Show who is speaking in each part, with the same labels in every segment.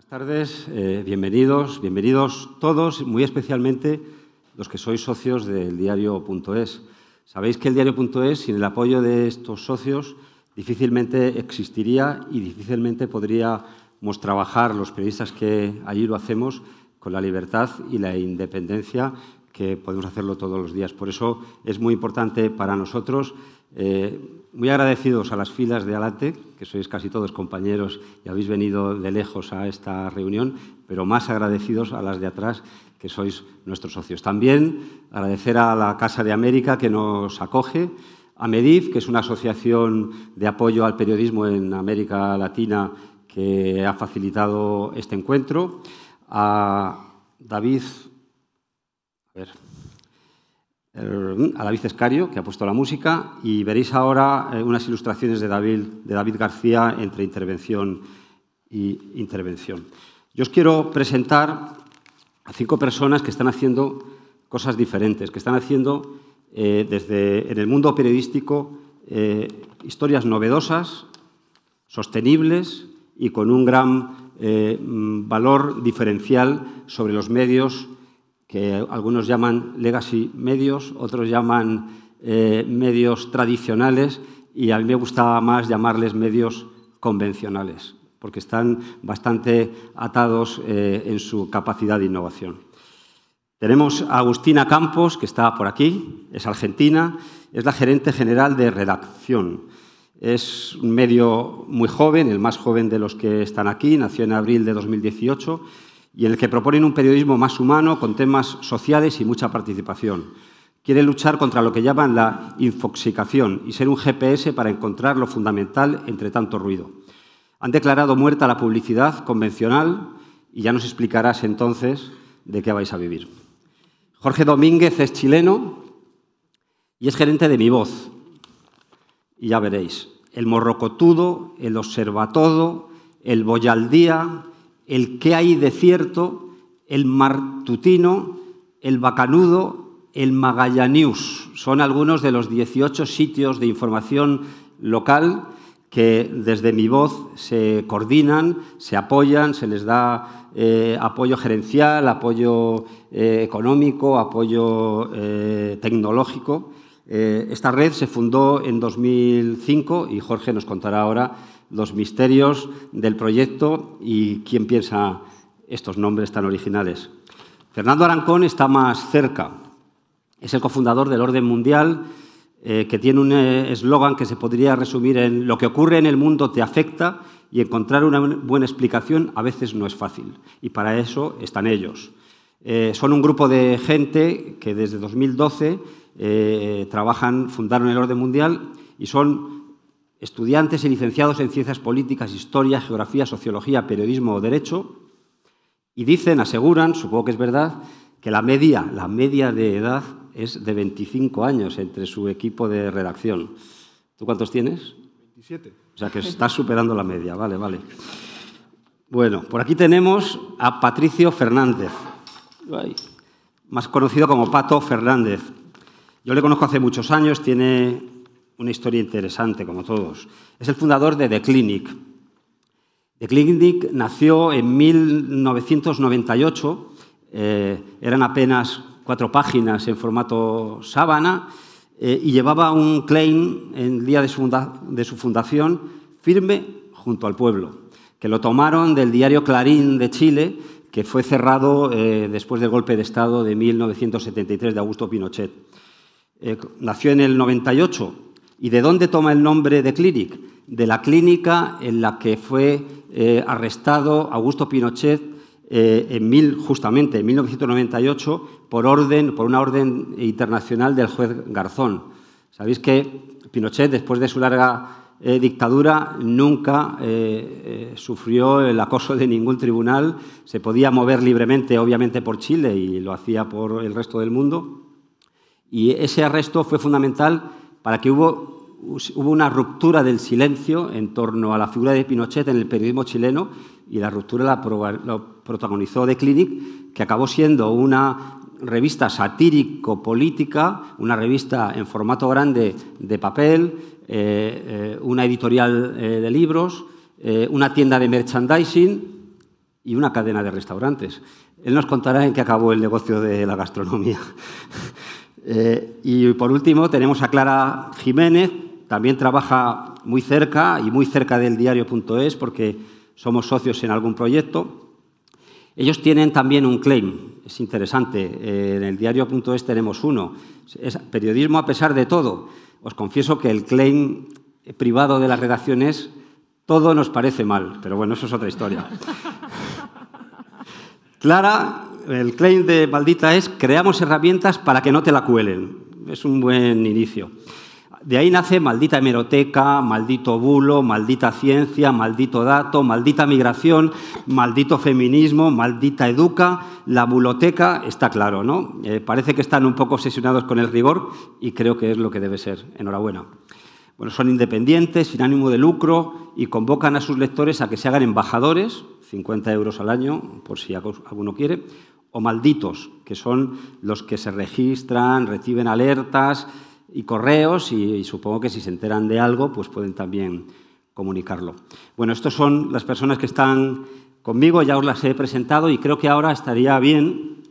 Speaker 1: Buenas tardes, eh, bienvenidos, bienvenidos todos, muy especialmente los que sois socios del diario.es. Sabéis que el diario.es, sin el apoyo de estos socios, difícilmente existiría y difícilmente podríamos trabajar los periodistas que allí lo hacemos con la libertad y la independencia que podemos hacerlo todos los días. Por eso es muy importante para nosotros. Eh, muy agradecidos a las filas de Alate, que sois casi todos compañeros y habéis venido de lejos a esta reunión, pero más agradecidos a las de atrás, que sois nuestros socios. También agradecer a la Casa de América, que nos acoge, a Medif, que es una asociación de apoyo al periodismo en América Latina que ha facilitado este encuentro, a David a ver. Mm, a David Escario, que ha puesto la música, y veréis ahora eh, unas ilustraciones de David, de David García entre intervención y intervención. Yo os quiero presentar a cinco personas que están haciendo cosas diferentes, que están haciendo eh, desde en el mundo periodístico eh, historias novedosas, sostenibles y con un gran mm, valor diferencial sobre los medios que algunos llaman legacy medios, otros llaman eh, medios tradicionales y a mí me gustaba más llamarles medios convencionales, porque están bastante atados eh, en su capacidad de innovación. Tenemos a Agustina Campos, que está por aquí, es argentina, es la gerente general de redacción. Es un medio muy joven, el más joven de los que están aquí, nació en abril de 2018 y en el que proponen un periodismo más humano, con temas sociales y mucha participación. Quiere luchar contra lo que llaman la infoxicación y ser un GPS para encontrar lo fundamental entre tanto ruido. Han declarado muerta la publicidad convencional y ya nos explicarás entonces de qué vais a vivir. Jorge Domínguez es chileno y es gerente de Mi Voz. Y ya veréis, el morrocotudo, el observatodo, el boyaldía, el que hay de cierto, el martutino, el bacanudo, el magallanius. Son algunos de los 18 sitios de información local que desde mi voz se coordinan, se apoyan, se les da eh, apoyo gerencial, apoyo eh, económico, apoyo eh, tecnológico. esta red se fundó en 2005 y Jorge nos contará ahora los misterios del proyecto y quién piensa estos nombres tan originales. Fernando Arancón está más cerca. Es el cofundador del Orden Mundial, eh, que tiene un eh, eslogan que se podría resumir en lo que ocurre en el mundo te afecta y encontrar una buena explicación a veces no es fácil. Y para eso están ellos. Eh, son un grupo de gente que desde 2012 trabajan, fundaron el Orden Mundial y son estudiantes y licenciados en ciencias políticas, historia, geografía, sociología, periodismo o derecho, y dicen, aseguran, supongo que es verdad, que la media, la media de edad es de 25 años entre su equipo de redacción. ¿Tú cuántos tienes? 27. O sea que estás superando la media, vale, vale. Bueno, por aquí tenemos a Patricio Fernández, más conocido como Pato Fernández. Yo le conozco hace muchos años, tiene una historia interesante, como todos. Es el fundador de The Clinic. The Clinic nació en 1998, eh, eran apenas cuatro páginas en formato sábana eh, y llevaba un claim en el día de su, fundación firme junto al pueblo, que lo tomaron del diario Clarín de Chile, que fue cerrado eh, después del golpe de Estado de 1973 de Augusto Pinochet. nació en el 98 ¿Y de dónde toma el nombre de Clinic? De la clínica en la que fue eh, arrestado Augusto Pinochet eh, en justamente en 1998 por, orden, por una orden internacional del juez Garzón. Sabéis que Pinochet, después de su larga eh, dictadura, nunca sufrió el acoso de ningún tribunal. Se podía mover libremente, obviamente, por Chile y lo hacía por el resto del mundo. Y ese arresto fue fundamental para que hubo, hubo una ruptura del silencio en torno a la figura de Pinochet en el periodismo chileno y la ruptura la, protagonizó The Clinic, que acabó siendo una revista satírico-política, una revista en formato grande de papel, eh, eh, una editorial eh, de libros, una tienda de merchandising y una cadena de restaurantes. Él nos contará en qué acabó el negocio de la gastronomía. Eh, y por último tenemos a Clara Jiménez, también trabaja muy cerca y muy cerca del diario.es porque somos socios en algún proyecto. Ellos tienen también un claim, es interesante, eh, en el diario.es tenemos uno, es periodismo a pesar de todo. Os confieso que el claim privado de las redacciones, todo nos parece mal, pero bueno, eso es otra historia. Clara el claim de Maldita es creamos herramientas para que no te la cuelen. Es un buen inicio. De ahí nace maldita hemeroteca, maldito bulo, maldita ciencia, maldito dato, maldita migración, maldito feminismo, maldita educa, la buloteca, está claro, ¿no? Eh, parece que están un poco obsesionados con el rigor y creo que es lo que debe ser. Enhorabuena. Bueno, son independientes, sin ánimo de lucro y convocan a sus lectores a que se hagan embajadores, 50 euros al año, por si alguno quiere, o malditos, que son los que se registran, reciben alertas y correos y, supongo que si se enteran de algo, pues pueden también comunicarlo. Bueno, estos son las personas que están conmigo, ya os las he presentado y creo que ahora estaría bien,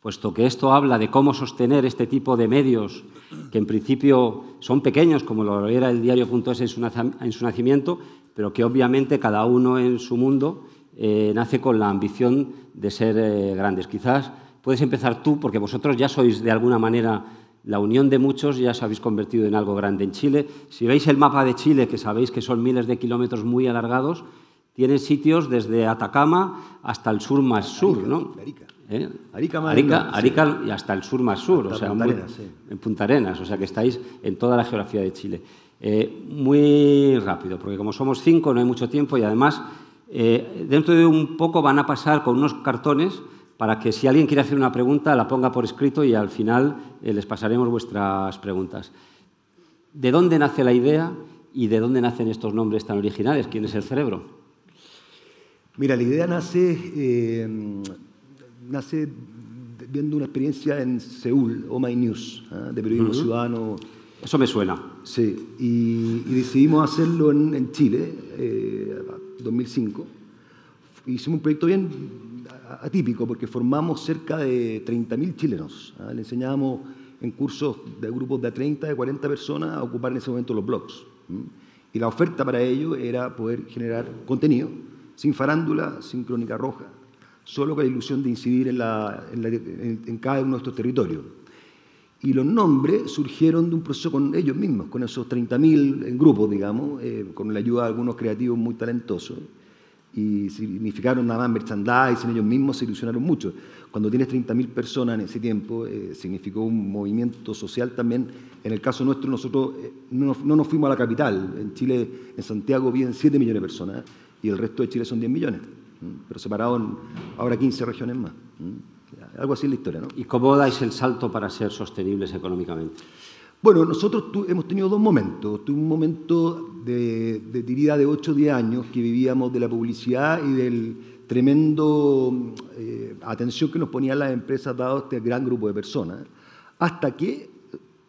Speaker 1: puesto que esto habla de cómo sostener este tipo de medios que en principio son pequeños, como lo era el diario.es en su nacimiento, pero que obviamente cada uno en su mundo eh, nace con la ambición de ser eh, grandes. Quizás puedes empezar tú, porque vosotros ya sois de alguna manera la unión de muchos, ya os habéis convertido en algo grande en Chile. Si veis el mapa de Chile, que sabéis que son miles de kilómetros muy alargados, tiene sitios desde Atacama hasta el sur más sur, ¿no? Arica. ¿Eh? Arica, Arica, Arica y hasta el sur más sur, o sea, Punta Arenas, en Punta Arenas, o sea que estáis en toda la geografía de Chile. muy rápido, porque como somos cinco no hay mucho tiempo y además eh, dentro de un poco van a pasar con unos cartones para que si alguien quiere hacer una pregunta la ponga por escrito y al final eh, les pasaremos vuestras preguntas. ¿De dónde nace la idea y de dónde nacen estos nombres tan originales? ¿Quién es el cerebro? Mira, la idea nace,
Speaker 2: eh, nace viendo una experiencia en Seúl, Oh My News, de periodismo ciudadano. Eso me suena. Sí, y, decidimos hacerlo en, en Chile, 2005, hicimos un proyecto bien atípico porque formamos cerca de 30.000 chilenos. ¿ah? Le enseñábamos en cursos de grupos de 30, de 40 personas a ocupar en ese momento los blogs. Y la oferta para ello era poder generar contenido sin farándula, sin crónica roja, solo con la ilusión de incidir en, en cada uno de estos territorios. Y los nombres surgieron de un proceso con ellos mismos, con esos 30.000 grupos, digamos, eh, con la ayuda de algunos creativos muy talentosos. Y significaron nada más merchandising, ellos mismos se ilusionaron mucho. Cuando tienes 30.000 personas en ese tiempo, eh, significó un movimiento social también. En el caso nuestro, nosotros eh, no, no, nos fuimos a la capital. En Chile, en Santiago, viven 7 millones de personas y el resto de Chile son 10 millones, pero separados ahora 15 regiones más. Algo así en la historia, ¿no? ¿Y cómo dais el salto para ser
Speaker 1: sostenibles económicamente?
Speaker 2: Bueno, nosotros hemos tenido dos momentos. Tuve un momento de, de de 8 o 10 años que vivíamos de la publicidad y del tremendo eh, atención que nos ponían las empresas dado este gran grupo de personas, hasta que eh,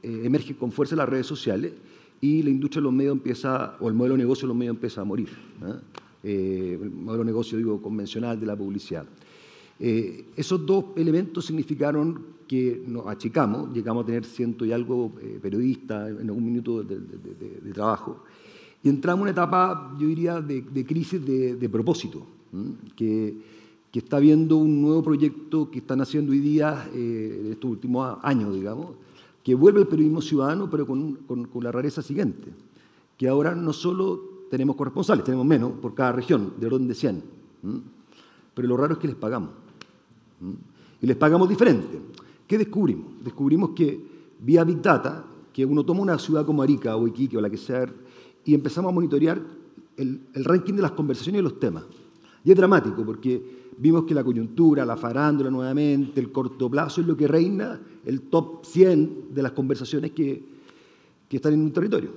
Speaker 2: emerge emergen con fuerza las redes sociales y la industria de los medios empieza, o el modelo de negocio de los medios empieza a morir. Eh, el modelo de negocio, digo, convencional de la publicidad. Eh, esos dos elementos significaron que nos achicamos, llegamos a tener ciento y algo eh, periodistas en algún minuto de, trabajo. Y entramos en una etapa, yo diría, de, crisis de, propósito, que, está viendo un nuevo proyecto que están haciendo hoy día, eh, en estos últimos años, digamos, que vuelve el periodismo ciudadano, pero con, la rareza siguiente, que ahora no solo tenemos corresponsales, tenemos menos por cada región, de orden de 100, pero lo raro es que les pagamos. Y les pagamos diferente. ¿Qué descubrimos? Descubrimos que vía Big Data, que uno toma una ciudad como Arica o Iquique o la que sea, y empezamos a monitorear el, ranking de las conversaciones y los temas. Y es dramático porque vimos que la coyuntura, la farándula nuevamente, el corto plazo es lo que reina el top 100 de las conversaciones que, que están en un territorio.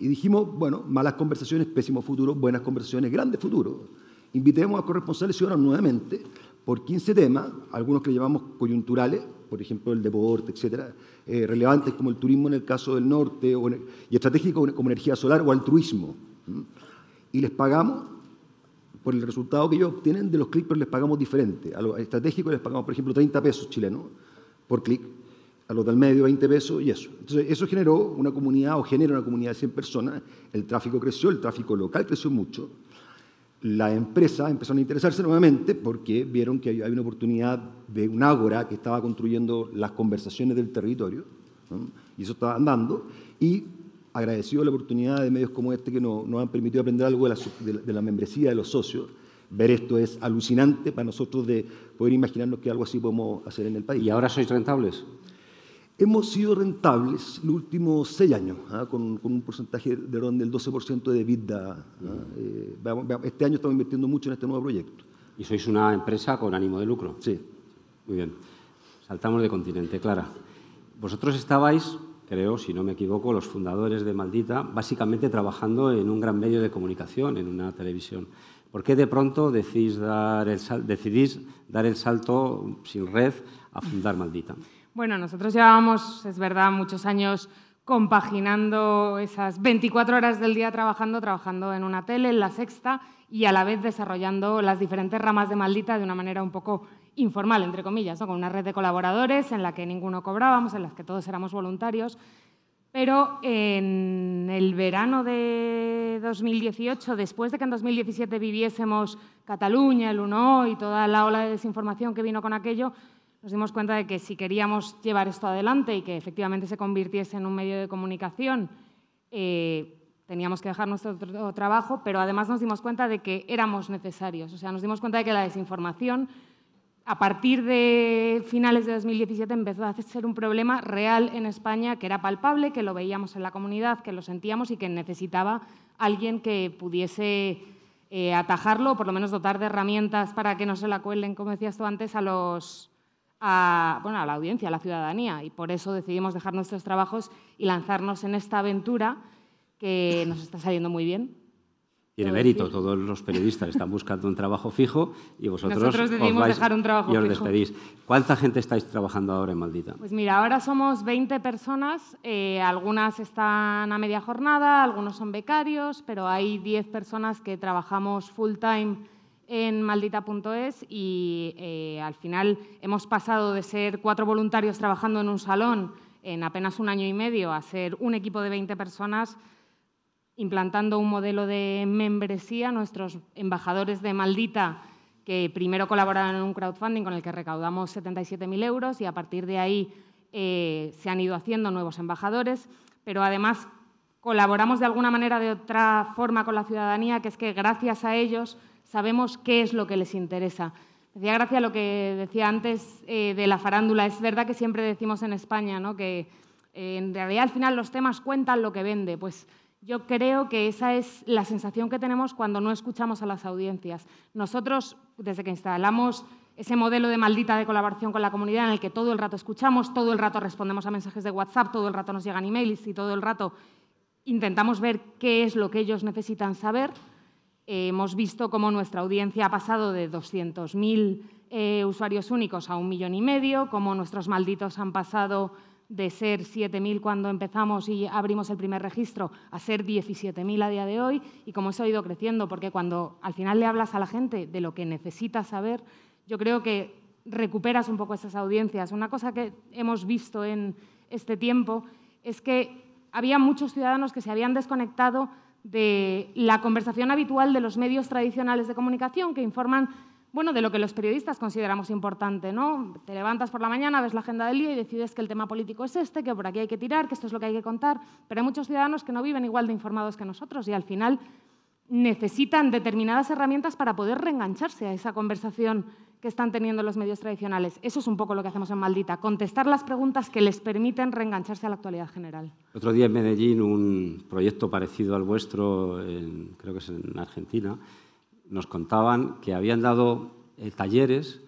Speaker 2: Y dijimos, bueno, malas conversaciones, pésimo futuro, buenas conversaciones, grande futuro. Invitemos a corresponsales ciudadanos nuevamente por 15 temas, algunos que llevamos coyunturales, por ejemplo el deporte, etcétera, eh, relevantes como el turismo en el caso del norte, y estratégicos como energía solar o altruismo. Y les pagamos por el resultado que ellos obtienen de los clics, pero les pagamos diferente. A los estratégicos les pagamos, por ejemplo, 30 pesos chilenos por clic, a los del medio 20 pesos y eso. Entonces, eso generó una comunidad o genera una comunidad de 100 personas, el tráfico creció, el tráfico local creció mucho, la empresa empezó a interesarse nuevamente porque vieron que había una oportunidad de un ágora que estaba construyendo las conversaciones del territorio, y eso estaba andando, y agradecido la oportunidad de medios como este que nos, han permitido aprender algo de la, de la, membresía de los socios. Ver esto es alucinante para nosotros de poder imaginarnos que algo así podemos hacer en el país. ¿Y ahora sois rentables? Hemos sido rentables los últimos seis años, ¿ah? con, un porcentaje de del 12% de EBITDA. ¿ah? Eh, este año estamos invirtiendo mucho en este nuevo proyecto.
Speaker 1: ¿Y sois una empresa con ánimo de lucro? Sí. Muy bien. Saltamos de continente, Clara. Vosotros estabais, creo, si no me equivoco, los fundadores de Maldita, básicamente trabajando en un gran medio de comunicación, en una televisión. ¿Por qué de pronto decidís dar el, decidís dar el salto sin red a fundar Maldita?
Speaker 3: Bueno, nosotros llevábamos, es verdad, muchos años compaginando esas 24 horas del día trabajando, trabajando en una tele, en la sexta, y a la vez desarrollando las diferentes ramas de maldita de una manera un poco informal, entre comillas, con una red de colaboradores en la que ninguno cobrábamos, en las que todos éramos voluntarios. Pero en el verano de 2018, después de que en 2017 viviésemos Cataluña, el UNO y toda la ola de desinformación que vino con aquello, nos dimos cuenta de que si queríamos llevar esto adelante y que efectivamente se convirtiese en un medio de comunicación, eh, teníamos que dejar nuestro trabajo, pero además nos dimos cuenta de que éramos necesarios. O sea, nos dimos cuenta de que la desinformación a partir de finales de 2017 empezó a ser un problema real en España que era palpable, que lo veíamos en la comunidad, que lo sentíamos y que necesitaba alguien que pudiese eh, atajarlo o por lo menos dotar de herramientas para que no se la cuelen, como decías tú antes, a los, a, bueno, a la audiencia, a la ciudadanía, y por eso decidimos dejar nuestros trabajos y lanzarnos en esta aventura que nos está saliendo muy bien.
Speaker 1: Tiene mérito, todos los periodistas están buscando un trabajo fijo y vosotros Nosotros dejar un trabajo y os despedís. ¿Cuánta gente estáis trabajando ahora en Maldita?
Speaker 3: Pues mira, ahora somos 20 personas, eh, algunas están a media jornada, algunos son becarios, pero hay 10 personas que trabajamos full time en maldita.es y eh, al final hemos pasado de ser cuatro voluntarios trabajando en un salón en apenas un año y medio a ser un equipo de 20 personas implantando un modelo de membresía. Nuestros embajadores de Maldita, que primero colaboraron en un crowdfunding con el que recaudamos 77.000 euros y a partir de ahí eh, se han ido haciendo nuevos embajadores, pero además colaboramos de alguna manera, de otra forma con la ciudadanía, que es que gracias a ellos sabemos qué es lo que les interesa. Decía Gracia lo que decía antes eh, de la farándula. Es verdad que siempre decimos en España ¿no? que eh, en realidad al final los temas cuentan lo que vende. Pues yo creo que esa es la sensación que tenemos cuando no escuchamos a las audiencias. Nosotros, desde que instalamos ese modelo de maldita de colaboración con la comunidad en el que todo el rato escuchamos, todo el rato respondemos a mensajes de WhatsApp, todo el rato nos llegan emails y todo el rato intentamos ver qué es lo que ellos necesitan saber, eh, hemos visto cómo nuestra audiencia ha pasado de 200.000 eh, usuarios únicos a un millón y medio, cómo nuestros malditos han pasado de ser 7.000 cuando empezamos y abrimos el primer registro a ser 17.000 a día de hoy y cómo eso ha ido creciendo, porque cuando al final le hablas a la gente de lo que necesita saber, yo creo que recuperas un poco esas audiencias. Una cosa que hemos visto en este tiempo es que había muchos ciudadanos que se habían desconectado de la conversación habitual de los medios tradicionales de comunicación que informan bueno, de lo que los periodistas consideramos importante, ¿no? Te levantas por la mañana, ves la agenda del día y decides que el tema político es este, que por aquí hay que tirar, que esto es lo que hay que contar, pero hay muchos ciudadanos que no viven igual de informados que nosotros y al final necesitan determinadas herramientas para poder reengancharse a esa conversación que están teniendo los medios tradicionales. Eso es un poco lo que hacemos en Maldita, contestar las preguntas que les permiten reengancharse a la actualidad general.
Speaker 1: Otro día en Medellín, un proyecto parecido al vuestro, creo que es en Argentina, nos contaban que habían dado eh, talleres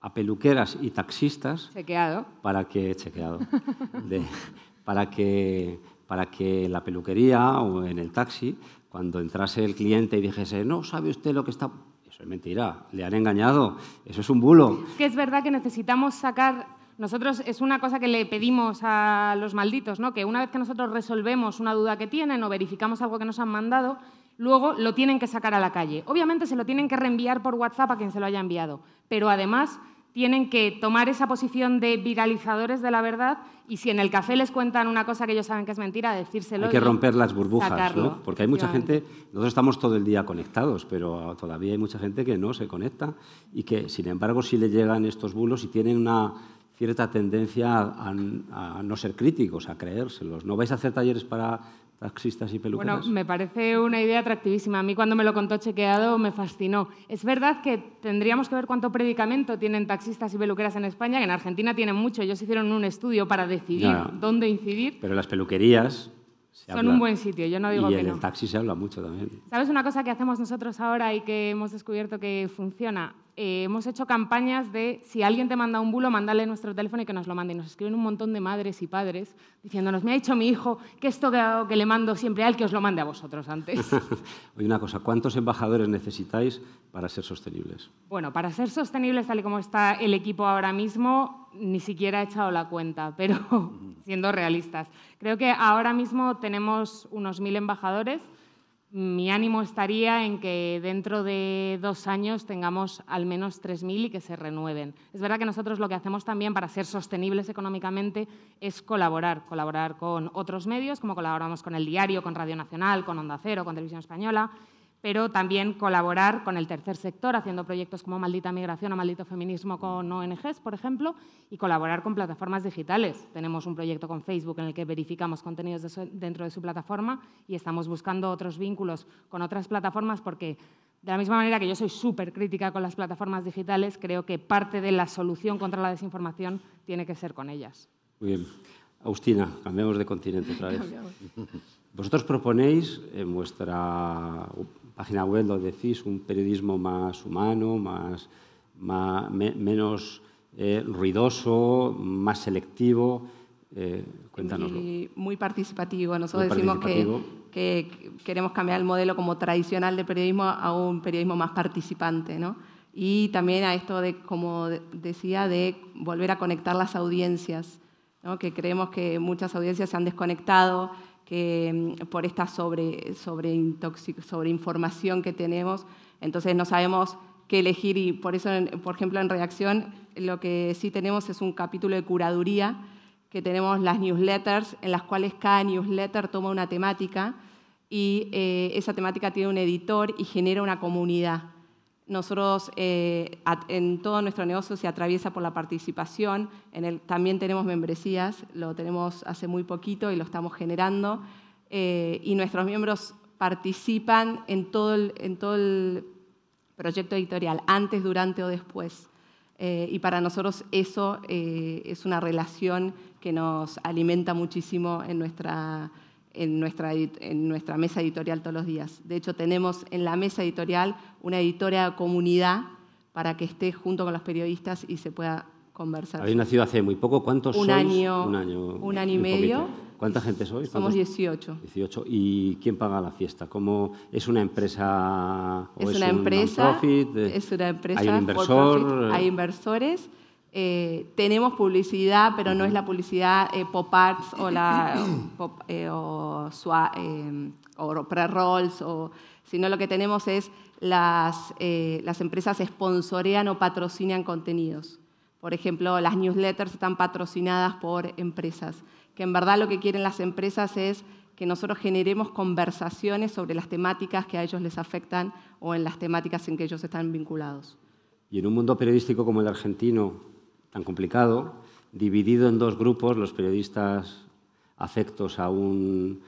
Speaker 1: a peluqueras y taxistas chequeado. para que chequeado para que para que la peluquería o en el taxi cuando entrase el cliente y dijese, no sabe usted lo que está... Eso es mentira, le han engañado, eso es un bulo.
Speaker 3: Es que es verdad que necesitamos sacar nosotros es una cosa que le pedimos a los malditos, ¿no? Que una vez que nosotros resolvemos una duda que tienen o verificamos algo que nos han mandado, luego lo tienen que sacar a la calle. Obviamente se lo tienen que reenviar por WhatsApp a quien se lo haya enviado, pero además tienen que tomar esa posición de viralizadores de la verdad y si en el café les cuentan una cosa que ellos saben que es mentira, decírselo. Hay que romper
Speaker 1: las burbujas, ¿no? Porque hay mucha gente, nosotros estamos todo el día conectados, pero todavía hay mucha gente que no se conecta y que, sin embargo, si le llegan estos bulos y tienen una cierta tendencia a, a no ser críticos, a creérselos. No vais a hacer talleres para taxistas y peluqueras. Bueno, me
Speaker 3: parece una idea atractivísima. A mí cuando me lo contó chequeado me fascinó. Es verdad que tendríamos que ver cuánto predicamento tienen taxistas y peluqueras en España, que en Argentina tienen mucho. Ellos hicieron un estudio para decidir dónde incidir.
Speaker 1: Pero las peluquerías son un buen sitio, yo no digo y en el taxi se habla
Speaker 3: mucho también. ¿Sabes una cosa que hacemos nosotros ahora y que hemos descubierto que funciona? Eh, hemos hecho campañas de si alguien te manda un bulo, mándale nuestro teléfono y que nos lo mande. Y nos escriben un montón de madres y padres diciéndonos, me ha dicho mi hijo que esto que, que le mando siempre a él, que os lo mande a vosotros antes.
Speaker 1: Oye, una cosa, ¿cuántos embajadores necesitáis para ser sostenibles?
Speaker 3: Bueno, para ser sostenibles, tal y como está el equipo ahora mismo, ni siquiera he echado la cuenta, pero siendo realistas. Creo que ahora mismo tenemos unos mil embajadores. Mi ánimo estaría en que dentro de dos años tengamos al menos 3.000 y que se renueven. Es verdad que nosotros lo que hacemos también para ser sostenibles económicamente es colaborar, colaborar con otros medios, como colaboramos con El Diario, con Radio Nacional, con Onda Cero, con Televisión Española, pero también colaborar con el tercer sector, haciendo proyectos como Maldita Migración o Maldito Feminismo con ONGs, por ejemplo, y colaborar con plataformas digitales. Tenemos un proyecto con Facebook en el que verificamos contenidos dentro de su plataforma y estamos buscando otros vínculos con otras plataformas porque de la misma manera que yo soy súper crítica con las plataformas digitales, creo que parte de la solución contra la desinformación tiene que ser con ellas.
Speaker 1: Muy bien. Austina, cambiamos de continente otra vez. Vosotros proponéis en eh, vuestra página web lo decís, un periodismo más humano, más, menos eh, ruidoso, más selectivo.
Speaker 4: Eh, muy participativo. Nosotros decimos Que, que, queremos cambiar el modelo como tradicional de periodismo a un periodismo más participante, ¿no? Y también a esto de, como decía, de volver a conectar las audiencias, ¿no? que creemos que muchas audiencias se han desconectado que mm, por esta sobre, información que tenemos, entonces no sabemos qué elegir y por eso, por ejemplo, en Reacción lo que sí tenemos es un capítulo de curaduría, que tenemos las newsletters, en las cuales cada newsletter toma una temática y eh, esa temática tiene un editor y genera una comunidad. Nosotros, eh, en todo nuestro negocio se atraviesa por la participación. también tenemos membresías, lo tenemos hace muy poquito y lo estamos generando. Eh, y nuestros miembros participan en todo el, proyecto editorial, antes, durante o después. Eh, y para nosotros eso es una relación que nos alimenta muchísimo en nuestra en nuestra, en nuestra mesa editorial todos los días. De hecho, tenemos en la mesa editorial una editora comunidad para que esté junto con los periodistas y se pueda conversar. Habéis
Speaker 1: nacido hace muy poco, ¿cuántos un Año, un año, un año y medio. ¿Cuánta gente sois? Somos
Speaker 4: 18.
Speaker 1: 18. ¿Y quién paga la fiesta? ¿Cómo es una empresa? O es, una un empresa. Es
Speaker 4: una empresa. Hay inversor. Hay inversores. Eh, tenemos publicidad, pero no es la publicidad eh, pop arts o, la, pop, eh, o, pre-rolls, sino lo que tenemos es las, las empresas sponsorean o patrocinan contenidos. Por ejemplo, las newsletters están patrocinadas por empresas, que en verdad lo que quieren las empresas es que nosotros generemos conversaciones sobre las temáticas que a ellos les afectan o en las temáticas en que ellos están vinculados.
Speaker 1: Y en un mundo periodístico como el argentino, tan complicado, dividido en dos grupos, los periodistas afectos a un,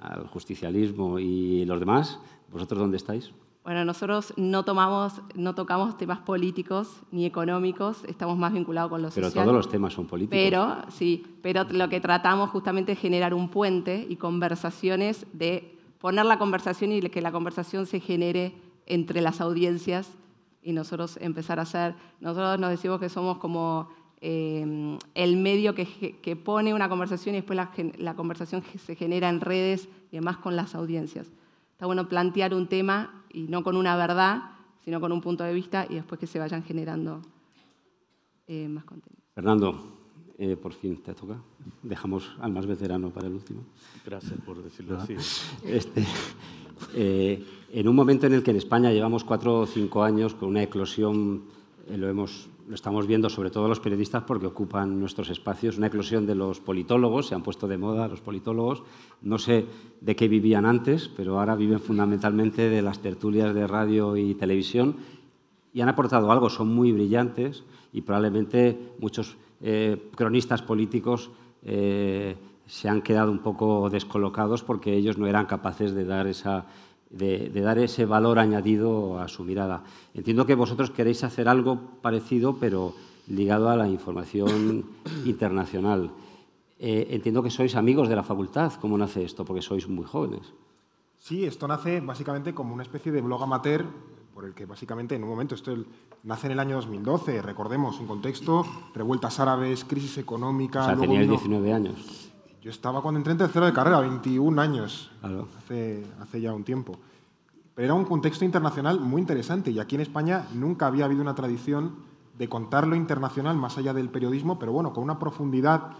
Speaker 1: al justicialismo y los demás. ¿Vosotros dónde estáis?
Speaker 4: Bueno, nosotros no, tomamos, no tocamos temas políticos ni económicos, estamos más vinculados con los Pero todos los
Speaker 1: temas son políticos. Pero,
Speaker 4: sí, pero lo que tratamos justamente es generar un puente y conversaciones de poner la conversación y que la conversación se genere entre las audiencias y nosotros empezar a hacer, nosotros nos decimos que somos como eh, el medio que, pone una conversación y después la, conversación que se genera en redes y además con las audiencias. Está bueno plantear un tema y no con una verdad, sino con un punto de vista y después que se vayan generando eh, más contenido.
Speaker 1: Fernando, eh, por fin te toca. Dejamos al más veterano para el último. Gracias por decirlo así. Este, eh, en un momento en el que en España llevamos cuatro o cinco años con una eclosión, eh, lo, estamos viendo sobre todo los periodistas porque ocupan nuestros espacios, una eclosión de los politólogos, se han puesto de moda los politólogos, no sé de qué vivían antes, pero ahora viven fundamentalmente de las tertulias de radio y televisión y han aportado algo, son muy brillantes y probablemente muchos eh, cronistas políticos se han quedado un poco descolocados porque ellos no eran capaces de dar, ese valor añadido a su mirada. Entiendo que vosotros queréis hacer algo parecido, pero ligado a la información internacional. Eh, entiendo que sois amigos de la facultad. ¿Cómo nace esto? Porque sois muy jóvenes. Sí,
Speaker 5: esto nace básicamente como una especie de blog amateur, por el que básicamente en un momento, esto nace en el año 2012, recordemos, un contexto, revueltas árabes, crisis económica. O sea, 19 años. Yo estaba cuando entré en tercero de carrera, 21 años, hace, ya un tiempo. Pero era un contexto internacional muy interesante y aquí en España nunca había habido una tradición de contar lo internacional más allá del periodismo, pero bueno, con una profundidad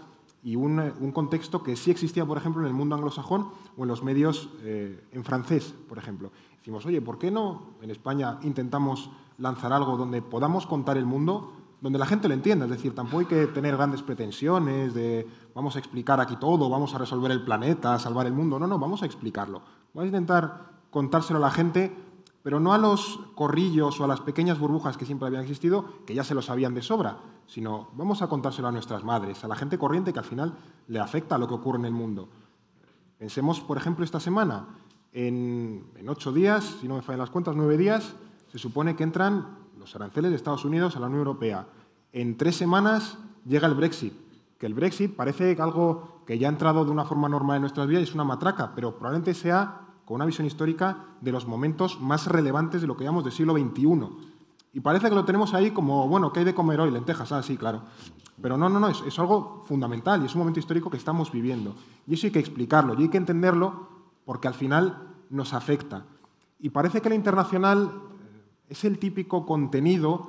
Speaker 5: y un, contexto que sí existía, por ejemplo, en el mundo anglosajón o en los medios eh, en francés, por ejemplo. Decimos, oye, ¿por qué no en España intentamos lanzar algo donde podamos contar el mundo donde la gente lo entienda. Es decir, tampoco hay que tener grandes pretensiones de vamos a explicar aquí todo, vamos a resolver el planeta, a salvar el mundo. No, no, vamos a explicarlo. Vamos a intentar contárselo a la gente, pero no a los corrillos o a las pequeñas burbujas que siempre habían existido, que ya se lo sabían de sobra, sino vamos a contárselo a nuestras madres, a la gente corriente que al final le afecta lo que ocurre en el mundo. Pensemos, por ejemplo, esta semana, en, en ocho días, si no me fallan las cuentas, nueve días, se supone que entran aranceles de Estados Unidos a la Unión Europea. En tres semanas llega el Brexit, que el Brexit parece algo que ya ha entrado de una forma normal en nuestras vidas, es una matraca, pero probablemente sea, con una visión histórica, de los momentos más relevantes de lo que llamamos del siglo XXI. Y parece que lo tenemos ahí como, bueno, ¿qué hay de comer hoy? Lentejas, ah, sí, claro. Pero no, no, no, es, es, algo fundamental y es un momento histórico que estamos viviendo. Y eso hay que explicarlo y hay que entenderlo porque al final nos afecta. Y parece que la internacional es el típico contenido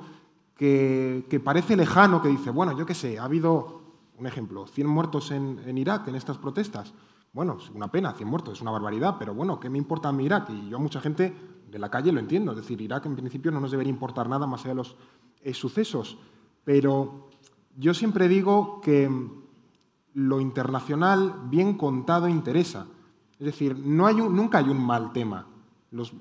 Speaker 5: que, parece lejano, que dice, bueno, yo qué sé, ha habido, un ejemplo, 100 muertos en, Irak en estas protestas. Bueno, es una pena, 100 muertos, es una barbaridad, pero bueno, ¿qué me importa a mi Irak? Y yo a mucha gente de la calle lo entiendo. Es decir, Irak en principio no nos debería importar nada más allá de los eh, sucesos. Pero yo siempre digo que lo internacional bien contado interesa. Es decir, nunca hay un mal tema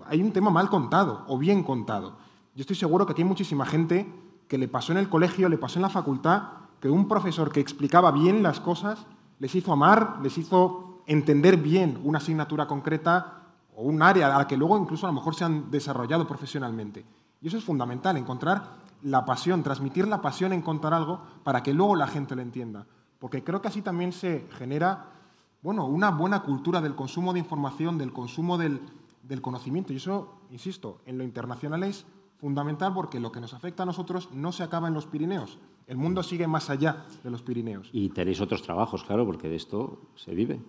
Speaker 5: hay un tema mal contado o bien contado. Yo estoy seguro que aquí hay muchísima gente que le pasó en el colegio, le pasó en la facultad, que un profesor que explicaba bien las cosas les hizo amar, les hizo entender bien una asignatura concreta o un área a la que luego incluso a lo mejor se han desarrollado profesionalmente. Y eso es fundamental, encontrar la pasión, transmitir la pasión en contar algo para que luego la gente lo entienda. Porque creo que así también se genera bueno, una buena cultura del consumo de información, del consumo del, del conocimiento. Y eso, insisto, en lo internacional es fundamental porque lo que nos afecta a nosotros no se acaba en los Pirineos. El mundo sigue más allá de los Pirineos.
Speaker 1: Y tenéis otros trabajos, claro, porque de esto se vive.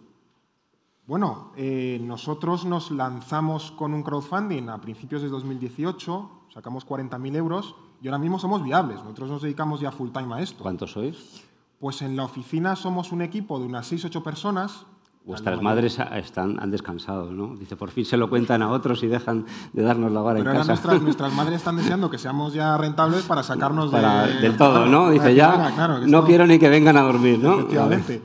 Speaker 5: Bueno, eh, nosotros nos lanzamos con un crowdfunding a principios de 2018, sacamos 40.000 euros y ahora mismo somos viables. Nosotros nos dedicamos ya full time a esto. ¿Cuántos sois? Pues en la oficina somos un equipo de unas 6-8 personas,
Speaker 1: Vuestras madres están, han descansado, ¿no? Dice, por fin se lo cuentan a otros y dejan de darnos la vara en casa. Nuestras,
Speaker 5: nuestras, madres están deseando que seamos ya rentables para sacarnos del todo, ¿no? Dice, ya no quiero
Speaker 1: ni que vengan a dormir, ¿no? Efectivamente.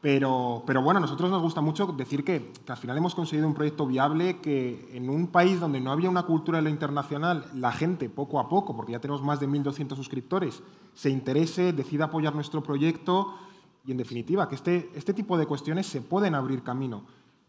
Speaker 5: Pero, pero, bueno, a nosotros nos gusta mucho decir que, al final hemos conseguido un proyecto viable que en un país donde no había una cultura de lo internacional, la gente poco a poco, porque ya tenemos más de 1.200 suscriptores, se interese, decida apoyar nuestro proyecto y en definitiva, que este, este tipo de cuestiones se pueden abrir camino.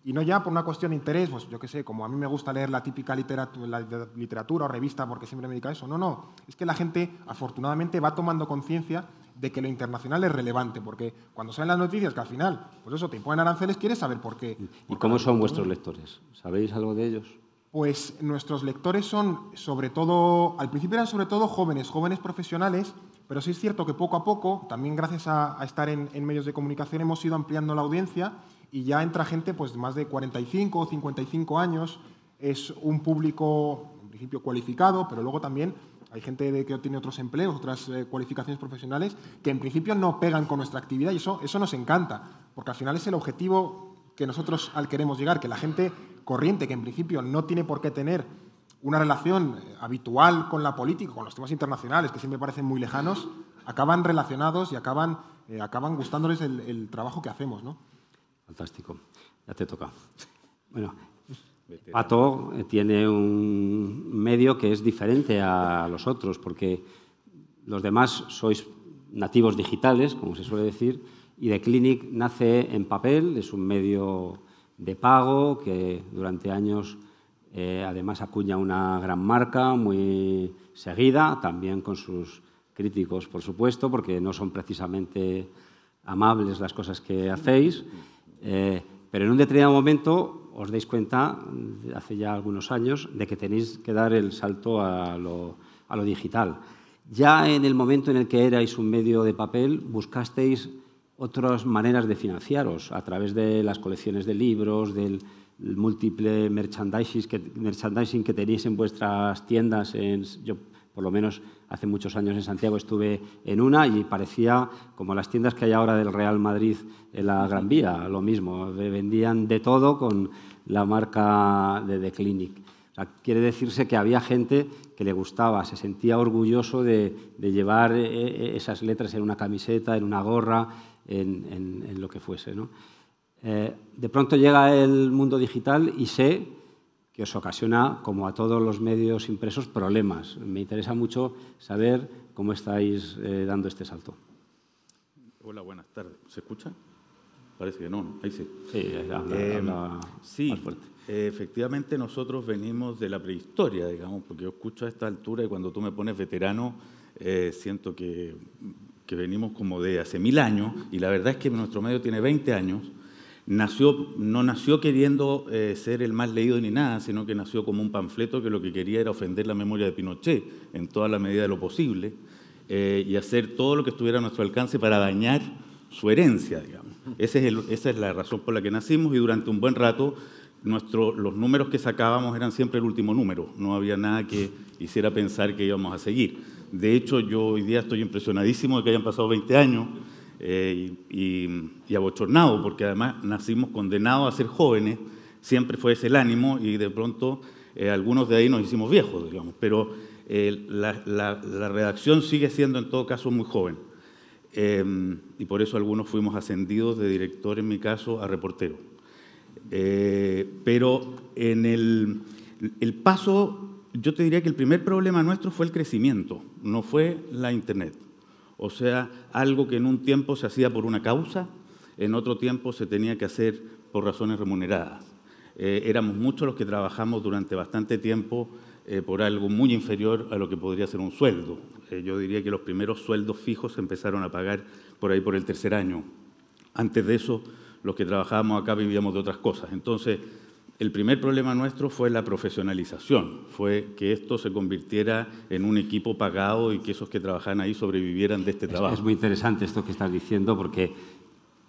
Speaker 5: Y no ya por una cuestión de interés, pues yo qué sé, como a mí me gusta leer la típica literatura, la literatura o revista porque siempre me dedica eso. No, no, es que la gente afortunadamente va tomando conciencia de que lo internacional es relevante, porque cuando salen las noticias que al final, pues eso, te imponen aranceles, quieres saber por qué.
Speaker 1: ¿Y cómo son vuestros lectores? ¿Sabéis algo de
Speaker 5: ellos? Pues nuestros lectores son sobre todo, al principio eran sobre todo jóvenes, jóvenes profesionales pero sí es cierto que poco a poco, también gracias a, estar en, medios de comunicación, hemos ido ampliando la audiencia y ya entra gente pues, de más de 45 o 55 años. Es un público, en principio, cualificado, pero luego también hay gente que tiene otros empleos, otras eh, cualificaciones profesionales, que en principio no pegan con nuestra actividad y eso, eso nos encanta, porque al final es el objetivo que nosotros al queremos llegar, que la gente corriente, que en principio no tiene por qué tener una relación eh, habitual con la política, con los temas internacionales, que siempre parecen muy lejanos, acaban relacionados y acaban, eh, acaban gustándoles el, trabajo que hacemos. ¿no?
Speaker 1: Fantástico. Ya te toca. Bueno, Pato eh, tiene un medio que es diferente a los otros, porque los demás sois nativos digitales, como se suele decir, y The Clinic nace en papel, es un medio de pago que durante años eh, además acuña una gran marca muy seguida, también con sus críticos, por supuesto, porque no son precisamente amables las cosas que hacéis. Eh, pero en un determinado momento os dais cuenta, hace ya algunos años, de que tenéis que dar el salto a lo, a lo digital. Ya en el momento en el que erais un medio de papel, buscasteis otras maneras de financiaros a través de las colecciones de libros, del el múltiple merchandising que, merchandising que tenéis en vuestras tiendas. yo, por lo menos hace muchos años en Santiago estuve en una y parecía como las tiendas que hay ahora del Real Madrid en la Gran Vía, lo mismo, vendían de todo con la marca de The Clinic. quiere decirse que había gente que le gustaba, se sentía orgulloso de, llevar eh, eh, esas letras en una camiseta, en una gorra, en, en lo que fuese. ¿no? Eh, de pronto llega el mundo digital y sé que os ocasiona, como a todos los medios impresos, problemas. Me interesa mucho saber cómo estáis eh, dando este salto. Hola, buenas tardes. ¿Se escucha?
Speaker 6: Parece que no, ahí sí. Sí, eh, sí efectivamente nosotros venimos de la prehistoria, digamos, porque yo escucho a esta altura y cuando tú me pones veterano, siento que, que, venimos como de hace mil años y la verdad es que nuestro medio tiene 20 años nació, no nació queriendo eh, ser el más leído ni nada, sino que nació como un panfleto que lo que quería era ofender la memoria de Pinochet en toda la medida de lo posible eh, y hacer todo lo que estuviera a nuestro alcance para dañar su herencia, digamos. esa es la razón por la que nacimos y durante un buen rato nuestro, los números que sacábamos eran siempre el último número, no había nada que hiciera pensar que íbamos a seguir. De hecho, yo hoy día estoy impresionadísimo de que hayan pasado 20 años eh, y, y, abochornado, porque además nacimos condenados a ser jóvenes, siempre fue ese el ánimo y de pronto eh, algunos de ahí nos hicimos viejos, digamos, pero eh, la, la, redacción sigue siendo en todo caso muy joven. y por eso algunos fuimos ascendidos de director, en mi caso, a reportero. pero en el, el paso, yo te diría que el primer problema nuestro fue el crecimiento, no fue la Internet. O sea, algo que en un tiempo se hacía por una causa, en otro tiempo se tenía que hacer por razones remuneradas. Eh, éramos muchos los que trabajamos durante bastante tiempo eh, por algo muy inferior a lo que podría ser un sueldo. Eh, yo diría que los primeros sueldos fijos se empezaron a pagar por ahí por el tercer año. Antes de eso, los que trabajábamos acá vivíamos de otras cosas. Entonces, el primer problema nuestro fue la profesionalización, fue que esto se convirtiera en un equipo pagado y que esos que trabajaban ahí sobrevivieran de este trabajo. Es, muy interesante
Speaker 1: esto que estás diciendo porque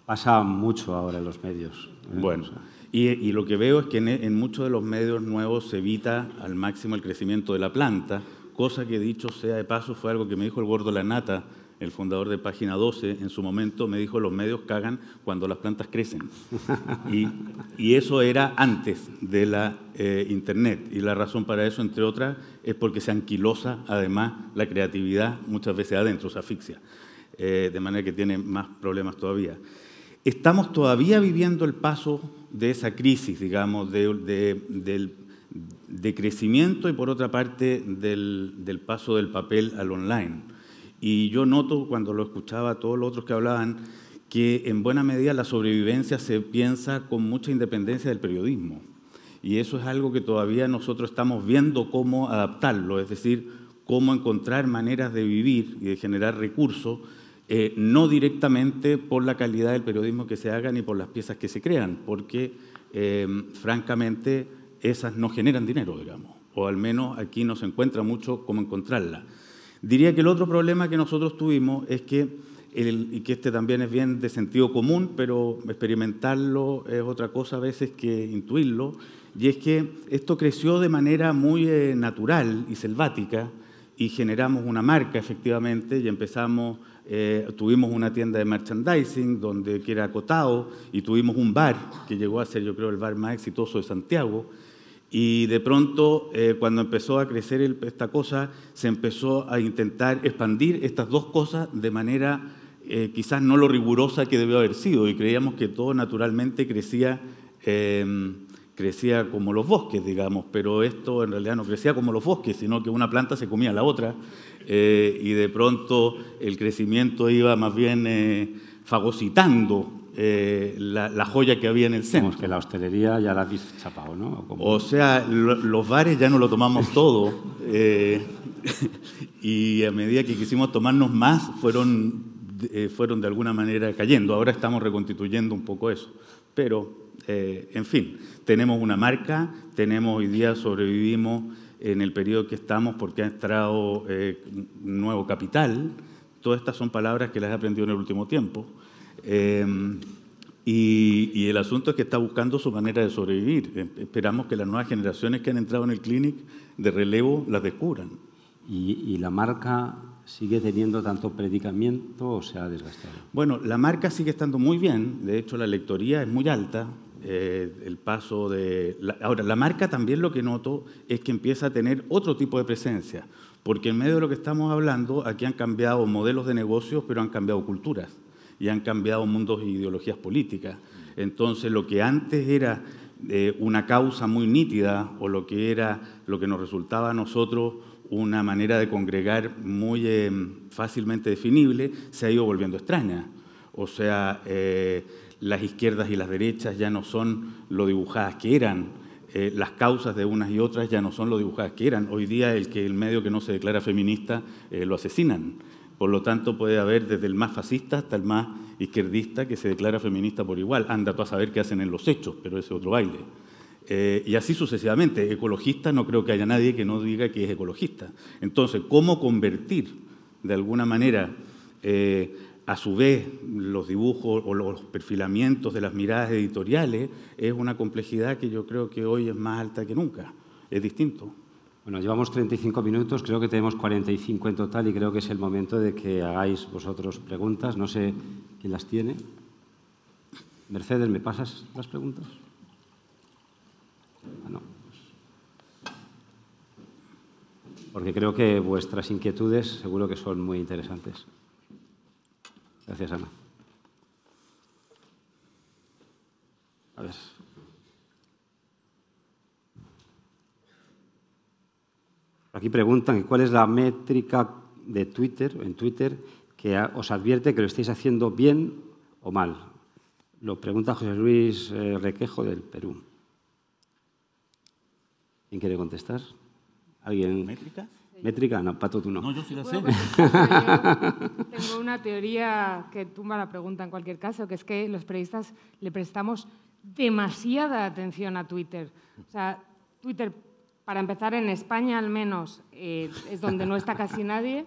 Speaker 6: pasa mucho ahora en los medios. ¿eh? Bueno, y, lo que veo es que en, en muchos de los medios nuevos se evita al máximo el crecimiento de la planta, cosa que dicho sea de paso fue algo que me dijo el gordo Lanata el fundador de Página 12, en su momento me dijo, los medios cagan cuando las plantas crecen. Y, eso era antes de la eh, Internet. Y la razón para eso, entre otras, es porque se anquilosa además la creatividad muchas veces adentro, se asfixia. Eh, de manera que tiene más problemas todavía. Estamos todavía viviendo el paso de esa crisis, digamos, de, del crecimiento y por otra parte del paso del papel al online. Y yo noto cuando lo escuchaba a todos los otros que hablaban que en buena medida la sobrevivencia se piensa con mucha independencia del periodismo. Y eso es algo que todavía nosotros estamos viendo cómo adaptarlo, es decir, cómo encontrar maneras de vivir y de generar recursos, eh, no directamente por la calidad del periodismo que se haga ni por las piezas que se crean, porque em, francamente esas no generan dinero, digamos, o al menos aquí no se encuentra mucho cómo encontrarla. Diría que el otro problema que nosotros tuvimos es que, y que este también es bien de sentido común, pero experimentarlo es otra cosa a veces que intuirlo, y es que esto creció de manera muy eh, natural y selvática, y generamos una marca efectivamente, y empezamos, eh, tuvimos una tienda de merchandising donde que era acotado, y tuvimos un bar que llegó a ser yo creo el bar más exitoso de Santiago, y de pronto, eh, cuando empezó a crecer esta cosa, se empezó a intentar expandir estas dos cosas de manera eh, quizás no lo rigurosa que debió haber sido. Y creíamos que todo naturalmente crecía, em, crecía como los bosques, digamos, pero esto en realidad no crecía como los bosques, sino que una planta se comía a la otra. Eh, y de pronto el crecimiento iba más bien fagocitando eh, la, joya que había en el centro. Como que la hostelería ya la habéis chapado, ¿no? ¿O, sea, los bares ya no lo tomamos todo. Eh, y a medida que quisimos tomarnos más, fueron, eh, fueron de alguna manera cayendo. Ahora estamos reconstituyendo un poco eso. Pero, en fin, tenemos una marca, tenemos hoy día sobrevivimos en el periodo que estamos porque ha entrado nuevo capital. Todas estas son palabras que las he aprendido en el último tiempo. Em, y, el asunto es que está buscando su manera de sobrevivir. Em, esperamos que las nuevas generaciones que han entrado en el clinic de relevo las descubran. Y, la marca sigue teniendo tanto predicamiento o se ha desgastado? Bueno, la marca sigue estando muy bien. De hecho, la lectoría es muy alta. Eh, el paso de. ahora, la marca también lo que noto es que empieza a tener otro tipo de presencia, porque en medio de lo que estamos hablando, aquí han cambiado modelos de negocios, pero han cambiado culturas y han cambiado mundos e ideologías políticas. Entonces, lo que antes era eh, una causa muy nítida o lo que era lo que nos resultaba a nosotros una manera de congregar muy eh, fácilmente definible, se ha ido volviendo extraña. O sea, eh, las izquierdas y las derechas ya no son lo dibujadas que eran, las causas de unas y otras ya no son lo dibujadas que eran. Hoy día el que el medio que no se declara feminista lo asesinan. Por lo tanto, puede haber desde el más fascista hasta el más izquierdista que se declara feminista por igual. Anda tú a saber qué hacen en los hechos, pero ese es otro baile. Eh, y así sucesivamente. Ecologista, no creo que haya nadie que no diga que es ecologista. Entonces, ¿cómo convertir de alguna manera, eh, a su vez, los dibujos o los perfilamientos de las miradas editoriales? Es una complejidad que yo creo que hoy es más alta que nunca.
Speaker 1: Es distinto. Bueno, llevamos 35 minutos, creo que tenemos 45 en total y creo que es el momento de que hagáis vosotros preguntas. No sé quién las tiene. Mercedes, ¿me pasas las preguntas? Ah, no. Porque creo que vuestras inquietudes seguro que son muy interesantes. Gracias, Ana. A ver. Aquí preguntan cuál es la métrica de Twitter, en Twitter, que os advierte que lo estáis haciendo bien o mal. Lo pregunta José Luis eh, Requejo del Perú. ¿Quién quiere contestar? ¿Alguien? ¿Métrica? Métrica, no, Pato, tú no. No, yo sí la sé. Pues tengo
Speaker 3: una teoría que tumba la pregunta en cualquier caso, que es que los periodistas le prestamos demasiada atención a Twitter. O sea, Twitter para empezar, en España al menos eh, es donde no está casi nadie.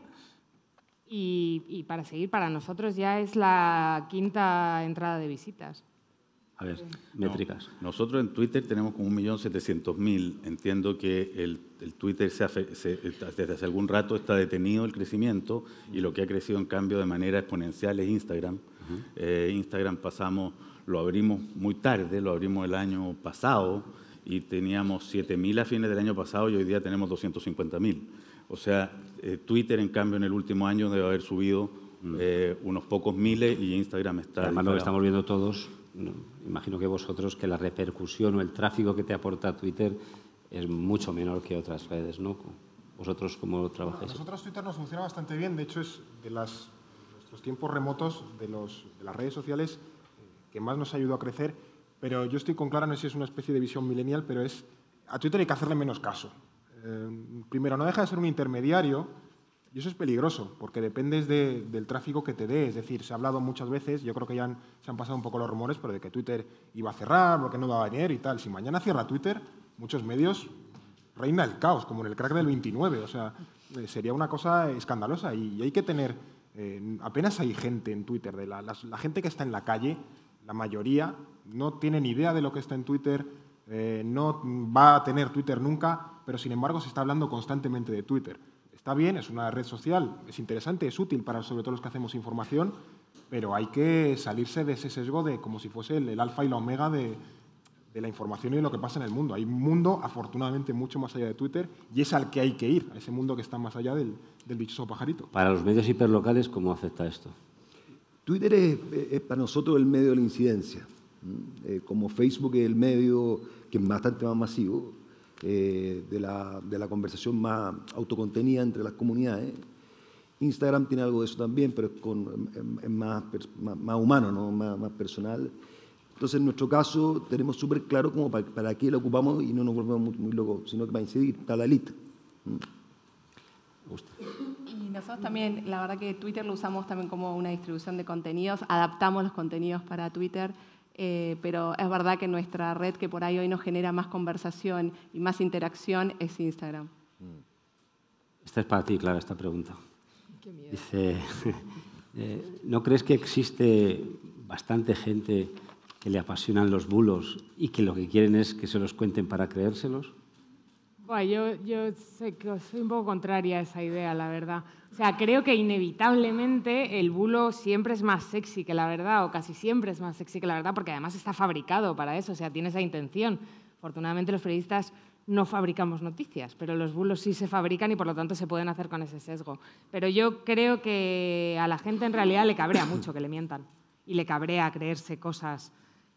Speaker 3: Y, para seguir, para nosotros ya es la quinta entrada de visitas.
Speaker 1: A ver,
Speaker 6: métricas. nosotros en Twitter tenemos como 1.700.000. Entiendo que el, Twitter se, desde hace algún rato está detenido el crecimiento y lo que ha crecido en cambio de manera exponencial es Instagram. Eh, Instagram pasamos, lo abrimos muy tarde, lo abrimos el año pasado y teníamos 7.000 a fines del año pasado y hoy día tenemos 250.000. O sea, eh, Twitter, en cambio, en el último año debe haber subido mm. eh, unos pocos miles y Instagram está... Además, lo que estamos
Speaker 1: viendo todos, imagino que vosotros, que la repercusión o el tráfico que te aporta Twitter es mucho menor que otras redes, ¿no? ¿Vosotros cómo trabajáis?
Speaker 5: nosotros Twitter nos funciona bastante bien, de hecho es de los nuestros tiempos remotos, de, las redes sociales eh, que más nos ha ayudó a crecer pero yo estoy con Clara, no sé si es una especie de visión millennial, pero es a Twitter hay que hacerle menos caso. Eh, primero, no deja de ser un intermediario y eso es peligroso, porque dependes del tráfico que te dé. Es decir, se ha hablado muchas veces, yo creo que ya se han pasado un poco los rumores, pero de que Twitter iba a cerrar, porque no daba dinero y tal. Si mañana cierra Twitter, muchos medios reina el caos, como en el crack del 29. O sea, eh, sería una cosa escandalosa y, hay que tener... Eh, apenas hay gente en Twitter, de la gente que está en la calle la mayoría no tiene ni idea de lo que está en Twitter, eh, no va a tener Twitter nunca, pero sin embargo se está hablando constantemente de Twitter. Está bien, es una red social, es interesante, es útil para sobre todo los que hacemos información, pero hay que salirse de ese sesgo de como si fuese el, alfa y la omega de, la información y de lo que pasa en el mundo. Hay un mundo, afortunadamente, mucho más allá de Twitter y es al que hay que ir, a ese mundo que está más allá del, bichoso pajarito.
Speaker 1: Para los medios hiperlocales, ¿cómo afecta esto?
Speaker 2: Twitter es, para nosotros el medio de la incidencia. Eh, como Facebook es el medio que es bastante más masivo, eh, de, la, conversación más autocontenida entre las comunidades. Instagram tiene algo de eso también, pero es, con, más, más, humano, más, personal. Entonces, en nuestro caso, tenemos súper claro como para, qué lo ocupamos y no nos volvemos muy, locos, sino que va a incidir, está la elite
Speaker 4: nosotros también, la verdad que Twitter lo usamos también como una distribución de contenidos, adaptamos los contenidos para Twitter. Eh, pero es verdad que nuestra red que por ahí hoy nos genera más conversación y más interacción es Instagram.
Speaker 3: Mm.
Speaker 1: Esta es para ti, Clara, esta pregunta. Dice, eh, ¿no crees que existe bastante gente que le apasionan los bulos y que lo que quieren es que se los cuenten para creérselos?
Speaker 3: yo, yo sé que soy un poco contraria a esa idea, la verdad. O sea, creo que inevitablemente el bulo siempre es más sexy que la verdad, o casi siempre es más sexy que la verdad, porque además está fabricado para eso, o sea, tiene esa intención. Afortunadamente los periodistas no fabricamos noticias, pero los bulos sí se fabrican y por lo tanto se pueden hacer con ese sesgo. Pero yo creo que a la gente en realidad le cabrea mucho que le mientan y le cabrea creerse cosas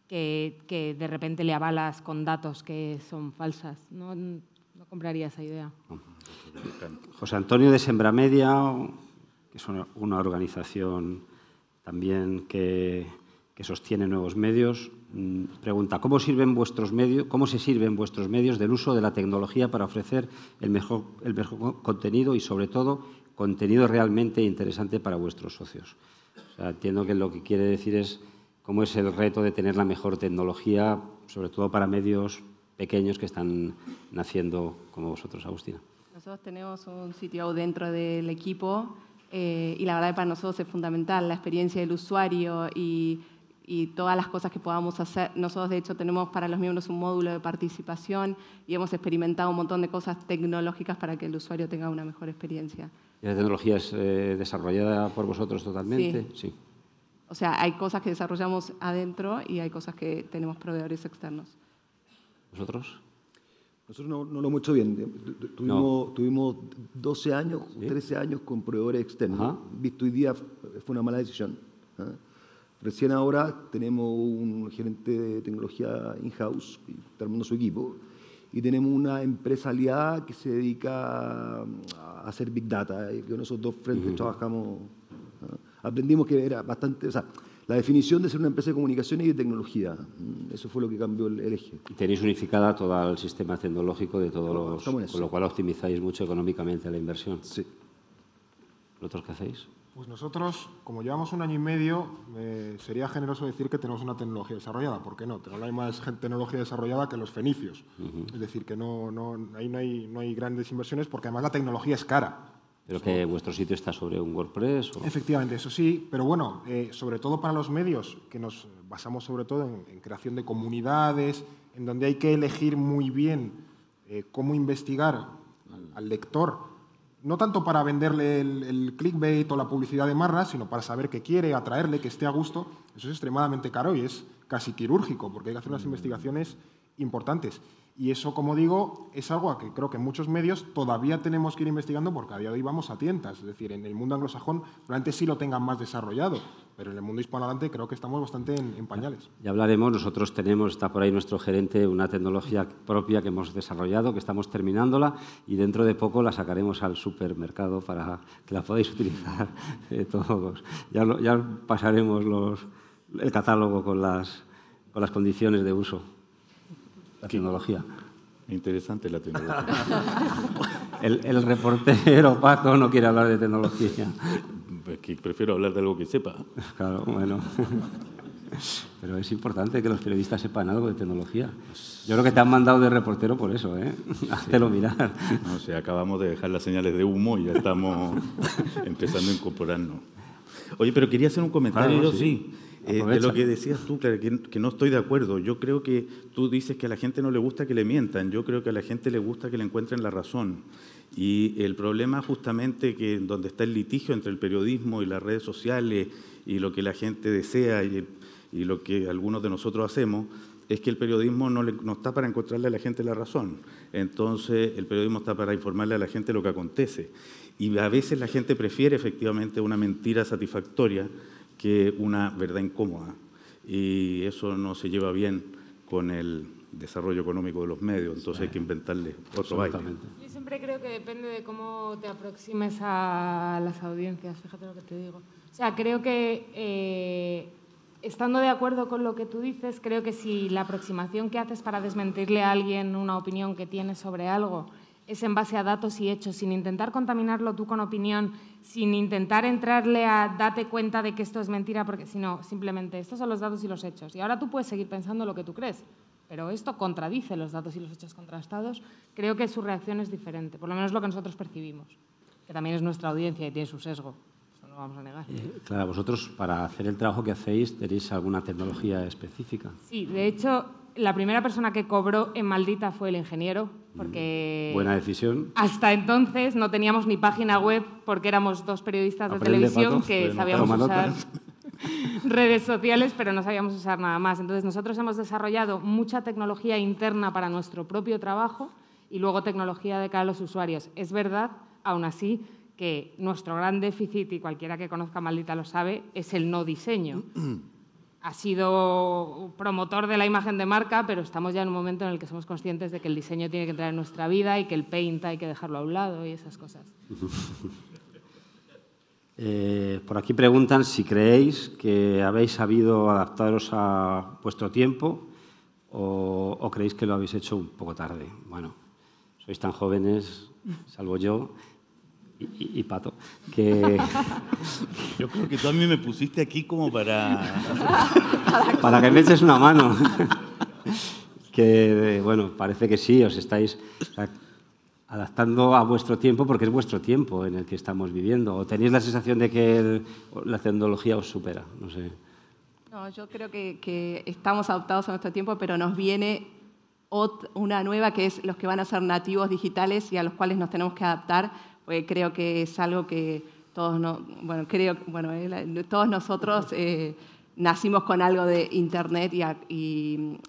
Speaker 3: que, que de repente le avalas con datos que son falsas. ¿no? compraría esa idea.
Speaker 1: José Antonio de Sembramedia, que es una, organización también que, sostiene nuevos medios, mm, pregunta ¿cómo, sirven vuestros medios, ¿cómo se sirven vuestros medios del uso de la tecnología para ofrecer el mejor, el contenido y, sobre todo, contenido realmente interesante para vuestros socios? entiendo que lo que quiere decir es cómo es el reto de tener la mejor tecnología, sobre todo para medios pequeños que están naciendo como vosotros, Agustina.
Speaker 4: Nosotros tenemos un sitio dentro del equipo eh, y la verdad que para nosotros es fundamental la experiencia del usuario y, todas las cosas que podamos hacer. Nosotros de hecho tenemos para los miembros un módulo de participación y hemos experimentado un montón de cosas tecnológicas para que el usuario tenga una mejor experiencia.
Speaker 1: ¿Y la tecnología es eh, desarrollada por vosotros totalmente? sí.
Speaker 4: O sea, hay cosas que desarrollamos adentro y hay cosas que tenemos proveedores externos.
Speaker 1: Nosotros
Speaker 2: no, lo hemos hecho bien. Tuvimos, 12 años, 13 años con proveedores externos. Visto hoy día fue una mala decisión. ¿eh? Recién ahora tenemos un gerente de tecnología in-house, está mundo su equipo, y tenemos una empresa aliada que se dedica a hacer Big Data, y con esos dos frentes trabajamos. ¿eh? Aprendimos que era bastante... O sea, la definición de ser una empresa de comunicaciones y de tecnología. Mm, eso fue lo que cambió el, eje.
Speaker 1: tenéis unificada todo el sistema tecnológico de todos los... Con lo cual optimizáis mucho económicamente la inversión. Sí. ¿Vosotros qué hacéis?
Speaker 5: Pues nosotros, como llevamos un año y medio, eh, sería generoso decir que tenemos una tecnología desarrollada. ¿Por qué no? Tenemos más tecnología desarrollada que los fenicios. Es decir, que no, ahí hay, no hay grandes inversiones porque además la tecnología es cara.
Speaker 1: Pero que vuestro sitio está sobre un WordPress.
Speaker 5: Efectivamente, eso sí, pero bueno, eh, sobre todo para los medios, que nos basamos sobre todo en, creación de comunidades, en donde hay que elegir muy bien eh, cómo investigar al lector, no tanto para venderle el, clickbait o la publicidad de marra, sino para saber qué quiere, atraerle, que esté a gusto. Eso es extremadamente caro y es casi quirúrgico, porque hay que hacer unas mm. investigaciones importantes. Y eso, como digo, es algo que creo que muchos medios todavía tenemos que ir investigando porque a día de hoy vamos a tientas. Es decir, en el mundo anglosajón probablemente sí lo tengan más desarrollado, pero en el mundo hispanohablante creo que estamos bastante en, pañales.
Speaker 1: Ya hablaremos, nosotros tenemos, está por ahí nuestro gerente, una tecnología propia que hemos desarrollado, que estamos terminándola y dentro de poco la sacaremos al supermercado para que la podáis utilizar eh, todos. Ya, pasaremos el catálogo con con las condiciones de uso tecnología. Interesante la tecnología. el, reportero Paco no quiere hablar de tecnología. Es prefiero hablar de algo que sepa. Claro, bueno. Pero es importante que los periodistas sepan algo de tecnología. Yo creo que te han mandado de reportero por eso, ¿eh? Hazte mirar. No, sé, acabamos de dejar las señales de humo y ya estamos empezando a
Speaker 6: incorporarnos. Oye, pero quería hacer un comentario, sí. Eh, de lo que decías tú, que, no estoy de acuerdo. Yo creo que tú dices que a la gente no le gusta que le mientan. Yo creo que a la gente le gusta que le encuentren la razón. Y el problema justamente que donde está el litigio entre el periodismo y las redes sociales y lo que la gente desea y, lo que algunos de nosotros hacemos, es que el periodismo no, no, está para encontrarle a la gente la razón. Entonces, el periodismo está para informarle a la gente lo que acontece. Y a veces la gente prefiere efectivamente una mentira satisfactoria que una verdad incómoda. Y eso no se lleva bien con el desarrollo económico de los medios, entonces hay que inventarle otro baile.
Speaker 3: Yo siempre creo que depende de cómo te aproximes a las audiencias, fíjate lo que te digo. O sea, creo que eh, estando de acuerdo con lo que tú dices, creo que si la aproximación que haces para desmentirle a alguien una opinión que tiene sobre algo es en base a datos y hechos, sin intentar contaminarlo tú con opinión, sin intentar entrarle a date cuenta de que esto es mentira, porque sino simplemente estos son los datos y los hechos. Y ahora tú puedes seguir pensando lo que tú crees, pero esto contradice los datos y los hechos contrastados. Creo que su reacción es diferente, por lo menos lo que nosotros percibimos, que también es nuestra audiencia y tiene su sesgo. Eso no lo vamos a negar. Eh,
Speaker 1: claro, vosotros para hacer el trabajo que hacéis tenéis alguna tecnología específica.
Speaker 3: Sí, de hecho la primera persona que cobró en Maldita fue el ingeniero, porque... Mm, buena decisión. Hasta entonces no teníamos ni página web porque éramos dos periodistas de televisión que sabíamos usar redes sociales, pero no sabíamos usar nada más. Entonces nosotros hemos desarrollado mucha tecnología interna para nuestro propio trabajo y luego tecnología de cara a los usuarios. Es verdad, aún así, que nuestro gran déficit, y cualquiera que conozca Maldita lo sabe, es el no diseño. ha sido promotor de la imagen de marca, pero estamos ya en un momento en el que somos conscientes de que el diseño tiene que entrar en nuestra vida y que el paint hay que dejarlo a un lado y esas cosas.
Speaker 1: Eh, por aquí preguntan si creéis que habéis sabido adaptaros a vuestro tiempo o creéis que lo habéis hecho un poco tarde. Bueno, sois tan jóvenes, salvo yo, y, Pato. Que...
Speaker 6: Yo creo que tú a
Speaker 1: mí me pusiste aquí como para...
Speaker 6: para que me eches una
Speaker 1: mano. que, bueno, parece que sí, os estáis adaptando a vuestro tiempo porque es vuestro tiempo en el que estamos viviendo. ¿O tenéis la sensación de que la tecnología os supera? No sé.
Speaker 4: No, yo creo que, que estamos adaptados a nuestro tiempo, pero nos viene una nueva que es los que van a ser nativos digitales y a los cuales nos tenemos que adaptar porque creo que es algo que todos, bueno, creo, bueno, eh, todos nosotros eh, nacimos con algo de Internet y,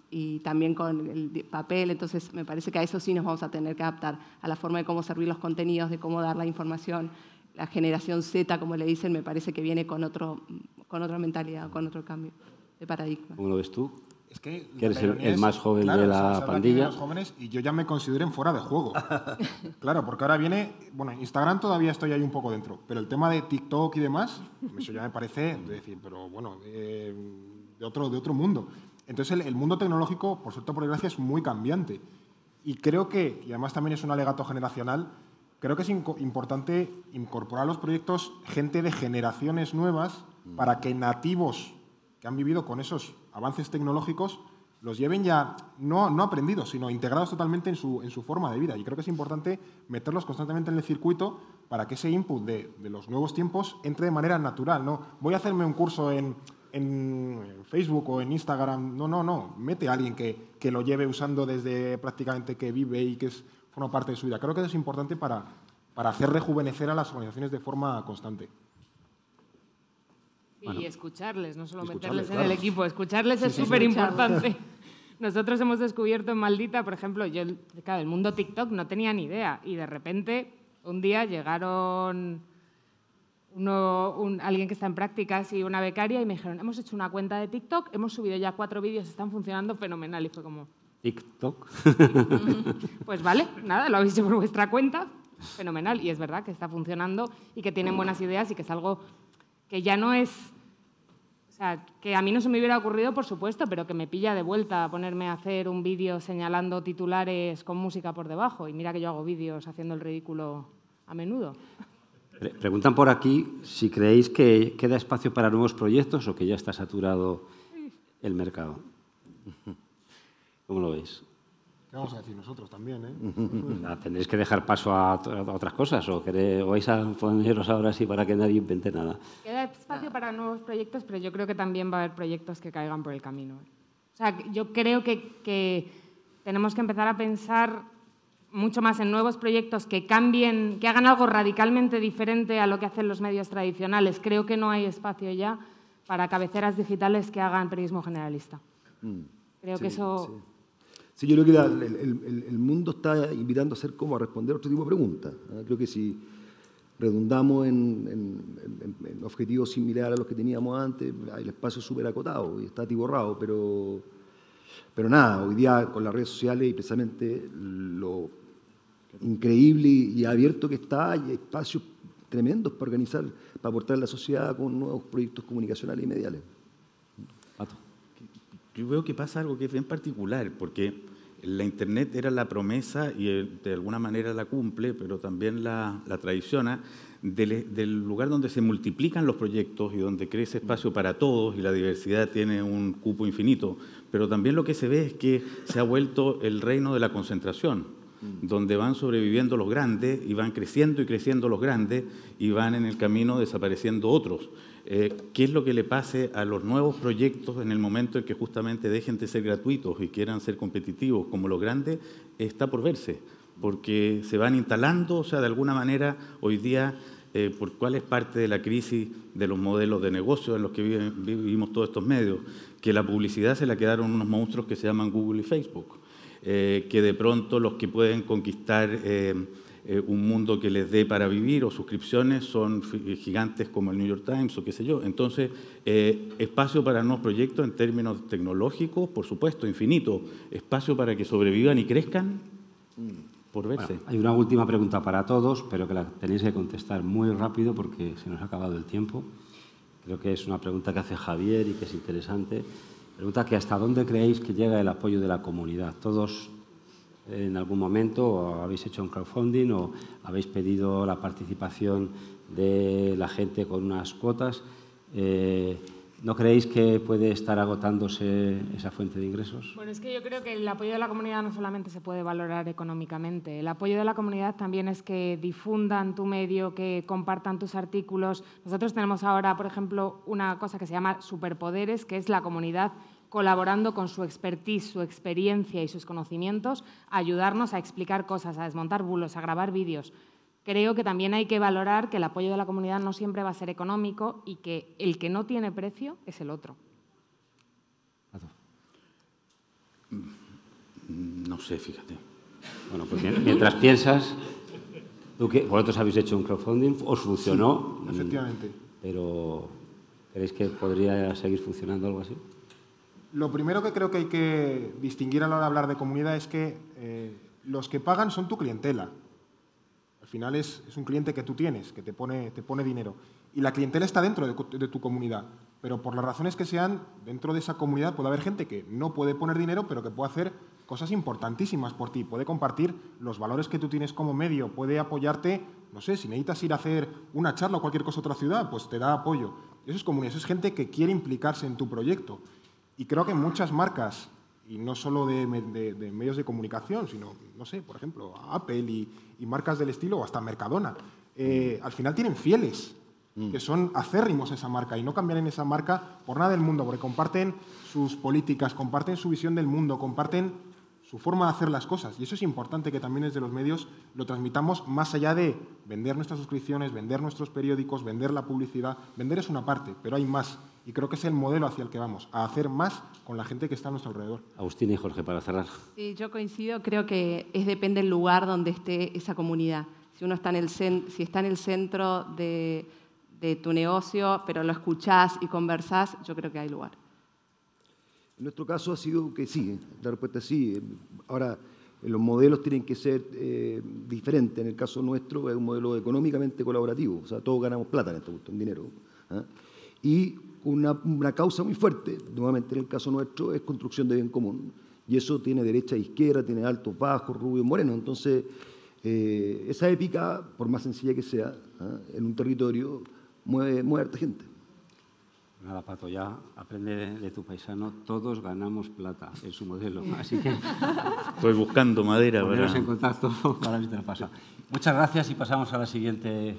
Speaker 4: también con el papel, entonces me parece que a eso sí nos vamos a tener que adaptar, a la forma de cómo servir los contenidos, de cómo dar la información. La generación Z, como le dicen, me parece que viene con, otro, con otra mentalidad, con otro cambio de paradigma.
Speaker 1: ¿Cómo lo ves tú? Es que, el, más joven de la pandilla.
Speaker 5: jóvenes y yo ya me consideren fuera de juego. claro, porque ahora viene, bueno, Instagram todavía estoy ahí un poco dentro, pero el tema de TikTok y demás, eso ya me parece, pero bueno, de, otro, de otro mundo. Entonces el, mundo tecnológico, por suerte por desgracia, es muy cambiante. Y creo que, y además también es un alegato generacional, creo que es importante incorporar a los proyectos gente de generaciones nuevas mm. para que nativos que han vivido con esos avances tecnológicos los lleven ya, no, no aprendidos, sino integrados totalmente en su, en su, forma de vida. Y creo que es importante meterlos constantemente en el circuito para que ese input de, de los nuevos tiempos entre de manera natural. No voy a hacerme un curso en, en Facebook o en Instagram. No, no, no. Mete a alguien que, que, lo lleve usando desde prácticamente que vive y que es, forma parte de su vida. Creo que eso es importante para, para hacer rejuvenecer a las organizaciones de forma constante
Speaker 3: y escucharles, no solo meterles en el equipo, escucharles es súper importante. Nosotros hemos descubierto en Maldita, por ejemplo, yo, claro, el mundo TikTok no tenía ni idea y de repente un día llegaron un, alguien que está en prácticas y una becaria y me dijeron, hemos hecho una cuenta de TikTok, hemos subido ya cuatro vídeos, están funcionando fenomenal. Y fue como...
Speaker 1: TikTok.
Speaker 3: pues vale, nada, lo habéis hecho por vuestra cuenta, fenomenal. Y es verdad que está funcionando y que tienen buenas ideas y que es algo que ya no es o sea, que a mí no se me hubiera ocurrido, por supuesto, pero que me pilla de vuelta a ponerme a hacer un vídeo señalando titulares con música por debajo. Y mira que yo hago vídeos haciendo el ridículo a menudo.
Speaker 1: Preguntan por aquí si creéis que queda espacio para nuevos proyectos o que ya está saturado el mercado. ¿Cómo lo veis?
Speaker 5: ¿Qué vamos a decir nosotros también? ¿eh? Ah, tendréis
Speaker 1: que dejar paso a, otras cosas o, vais a poneros ahora así para que nadie invente nada.
Speaker 3: Queda espacio para nuevos proyectos, pero yo creo que también va a haber proyectos que caigan por el camino. ¿eh? O sea, yo creo que, tenemos que empezar a pensar mucho más en nuevos proyectos que cambien, que hagan algo radicalmente diferente a lo que hacen los medios tradicionales. Creo que no hay espacio ya para cabeceras digitales que hagan periodismo generalista.
Speaker 2: Mm. Creo que eso... Sí, yo creo que el, mundo está invitando a hacer como a responder otro tipo de preguntas. Creo que si redundamos en, objetivos similares a los que teníamos antes, el espacio es súper acotado y está atiborrado, pero, pero nada, hoy día con las redes sociales y precisamente lo increíble y abierto que está, hay espacios tremendos para organizar, para aportar a la sociedad con nuevos proyectos comunicacionales y mediales
Speaker 6: yo veo que pasa algo que es bien particular, porque la Internet era la promesa y eh, de alguna manera la cumple, pero también la, traiciona, del, e, del, lugar donde se multiplican los proyectos y donde crece espacio para todos y la diversidad tiene un cupo infinito. Pero también lo que se ve es que se ha vuelto el reino de la concentración, mm. donde van sobreviviendo los grandes y van creciendo y creciendo los grandes y van en el camino desapareciendo otros. Eh, qué es lo que le pase a los nuevos proyectos en el momento en que justamente dejen de ser gratuitos y quieran ser competitivos como los grandes, está por verse, porque se van instalando, o sea, de alguna manera hoy día, eh, por cuál es parte de la crisis de los modelos de negocio en los que vivimos todos estos medios, que la publicidad se la quedaron unos monstruos que se llaman Google y Facebook, eh, que de pronto los que pueden conquistar eh, un mundo que les dé para vivir o suscripciones son eh, gigantes como el New York Times o qué sé yo. Entonces, eh, espacio para nuevos proyectos en términos tecnológicos,
Speaker 1: por supuesto, infinito. Espacio para que sobrevivan y crezcan. Mm. Por verse. hay una última pregunta para todos, pero que la tenéis que contestar muy rápido porque se nos ha acabado el tiempo. Creo que es una pregunta que hace Javier y que es interesante. Pregunta que hasta dónde creéis que llega el apoyo de la comunidad. Todos en algún momento o habéis hecho un crowdfunding o habéis pedido la participación de la gente con unas cuotas. Eh, ¿No creéis que puede estar agotándose esa fuente de ingresos?
Speaker 3: Bueno, es que yo creo que el apoyo de la comunidad no solamente se puede valorar económicamente, el apoyo de la comunidad también es que difundan tu medio, que compartan tus artículos. Nosotros tenemos ahora, por ejemplo, una cosa que se llama Superpoderes, que es la comunidad colaborando con su expertise, su experiencia y sus conocimientos, ayudarnos a explicar cosas, a desmontar bulos, a grabar vídeos. Creo que también hay que valorar que el apoyo de la comunidad no siempre va a ser económico y que el que no tiene precio es el otro.
Speaker 6: Mm, no sé, fíjate.
Speaker 1: Bueno, pues mientras piensas, vosotros habéis hecho un crowdfunding, os funcionó. efectivamente. Mm, pero ¿creéis que podría seguir funcionando algo así?
Speaker 5: Lo primero que creo que hay que distinguir a la hora de hablar de comunidad es que eh, los que pagan son tu clientela. Al final es, un cliente que tú tienes, que te pone, te pone dinero. Y la clientela está dentro de, de, tu comunidad. Pero por las razones que sean, dentro de esa comunidad puede haber gente que no puede poner dinero, pero que puede hacer cosas importantísimas por ti. Puede compartir los valores que tú tienes como medio, puede apoyarte, no sé, si necesitas ir a hacer una charla o cualquier cosa a otra ciudad, pues te da apoyo. Eso es comunidad, eso es gente que quiere implicarse en tu proyecto. Y creo que muchas marcas, y no solo de, medios de comunicación, sino, no sé, por ejemplo, Apple y, marcas del estilo, o hasta Mercadona, eh, al final tienen fieles mm. que son acérrimos a esa marca y no cambian esa marca por nada del mundo, porque comparten sus políticas, comparten su visión del mundo, comparten su forma de hacer las cosas. Y eso es importante que también desde los medios lo transmitamos más allá de vender nuestras suscripciones, vender nuestros periódicos, vender la publicidad. Vender es una parte, pero hay más. Y creo que es el modelo hacia el que vamos, a hacer más con la gente que está a nuestro
Speaker 1: alrededor. Agustín y Jorge, para cerrar.
Speaker 4: Sí, yo coincido, creo que es depende del lugar donde esté esa comunidad. Si uno está en el, si está en el centro de, de tu negocio, pero lo escuchás y conversás, yo creo que hay lugar
Speaker 2: nuestro caso ha sido que sí, la respuesta es sí. Ahora, eh, los modelos tienen que ser eh, diferentes. En el caso nuestro es un modelo económicamente colaborativo, o sea, todos ganamos plata en este punto, en dinero. ¿ah? Y una, causa muy fuerte, nuevamente en el caso nuestro, es construcción de bien común. Y eso tiene derecha e izquierda, tiene altos, bajos, rubios, morenos. Entonces, eh, esa épica, por más sencilla que sea, ¿ah? en un territorio, mueve, mueve a harta gente.
Speaker 1: Nada, Pato, ya aprende de, tu paisano. Todos ganamos plata, en su modelo. Así que. Estoy buscando madera poneros en contacto para mí te lo pasa. Muchas gracias y pasamos a la siguiente.